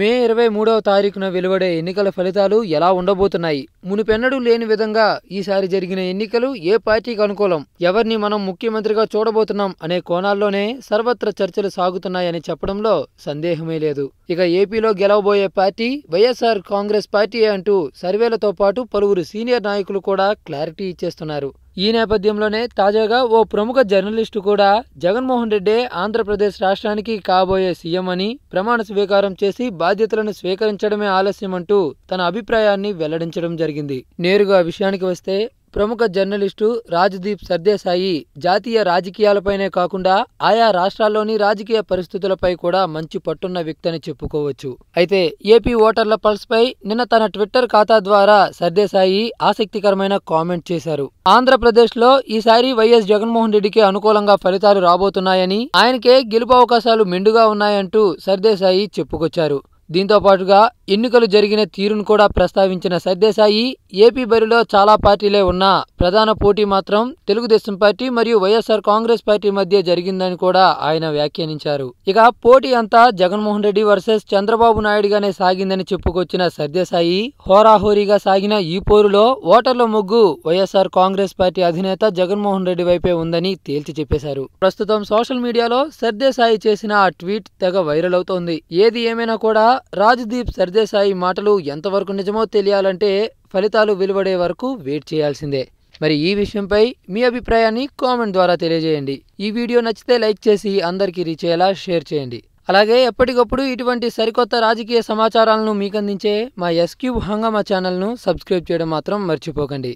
మే ఇరవై మూడవ తారీఖున వెలువడే ఎన్నికల ఫలితాలు ఎలా ఉండబోతున్నాయి మునుపెన్నడూ లేని విధంగా ఈసారి జరిగిన ఎన్నికలు ఏ పార్టీకి అనుకూలం ఎవరిని మనం ముఖ్యమంత్రిగా చూడబోతున్నాం అనే కోణాల్లోనే సర్వత్ర చర్చలు సాగుతున్నాయని చెప్పడంలో సందేహమే లేదు ఇక ఏపీలో గెలవబోయే పార్టీ వైఎస్ఆర్ కాంగ్రెస్ పార్టీ అంటూ సర్వేలతో పాటు పలువురు సీనియర్ నాయకులు కూడా క్లారిటీ ఇచ్చేస్తున్నారు ఈ నేపథ్యంలోనే తాజాగా ఓ ప్రముఖ జర్నలిస్టు కూడా జగన్మోహన్ రెడ్డే ఆంధ్రప్రదేశ్ రాష్ట్రానికి కాబోయే సీఎం అని ప్రమాణ స్వీకారం చేసి బాధ్యతలను స్వీకరించడమే ఆలస్యమంటూ తన అభిప్రాయాన్ని వెల్లడించడం జరిగింది నేరుగా విషయానికి వస్తే ప్రముఖ జర్నలిస్టు రాజ్దీప్ సర్దేశాయి జాతీయ రాజకీయాలపైనే కాకుండా ఆయా రాష్ట్రాల్లోని రాజకీయ పరిస్థితులపై కూడా మంచి పట్టున్న వ్యక్తి అని చెప్పుకోవచ్చు అయితే ఏపీ ఓటర్ల పల్స్పై నిన్న తన ట్విట్టర్ ఖాతా ద్వారా సర్దేశాయి ఆసక్తికరమైన కామెంట్ చేశారు ఆంధ్రప్రదేశ్లో ఈసారి వైఎస్ జగన్మోహన్ రెడ్డికి అనుకూలంగా ఫలితాలు రాబోతున్నాయని ఆయనకే గెలుపు అవకాశాలు మెండుగా ఉన్నాయంటూ సర్దేశాయి చెప్పుకొచ్చారు దీంతో పాటుగా ఎన్నికలు జరిగిన తీరును కూడా ప్రస్తావించిన సర్దేశాయి ఏపీ బరిలో చాలా పార్టీలే ఉన్నా ప్రధాన పోటీ మాత్రం తెలుగుదేశం పార్టీ మరియు వైఎస్ఆర్ కాంగ్రెస్ పార్టీ మధ్య జరిగిందని కూడా ఆయన వ్యాఖ్యానించారు ఇక పోటీ అంతా జగన్మోహన్ రెడ్డి వర్సెస్ చంద్రబాబు నాయుడుగానే సాగిందని చెప్పుకొచ్చిన సర్దేశాయి హోరాహోరీగా సాగిన ఈ పోరులో ఓటర్ల మొగ్గు వైఎస్ఆర్ కాంగ్రెస్ పార్టీ అధినేత జగన్మోహన్ రెడ్డి వైపే ఉందని తేల్చి చెప్పేశారు ప్రస్తుతం సోషల్ మీడియాలో సర్దేశాయి చేసిన ఆ ట్వీట్ తెగ వైరల్ అవుతోంది ఏది ఏమైనా కూడా రాజ్దీప్ సర్దేశాయి మాటలు ఎంతవరకు నిజమో తెలియాలంటే ఫలితాలు వెలువడే వరకు వెయిట్ చేయాల్సిందే మరి ఈ విషయంపై మీ అభిప్రాయాన్ని కామెంట్ ద్వారా తెలియజేయండి ఈ వీడియో నచ్చితే లైక్ చేసి అందరికీ రీచ్ అయ్యేలా షేర్ చేయండి అలాగే ఎప్పటికప్పుడు ఇటువంటి సరికొత్త రాజకీయ సమాచారాలను మీకు అందించే మా ఎస్క్యూబ్ హంగామా ఛానల్ను సబ్స్క్రైబ్ చేయడం మాత్రం మర్చిపోకండి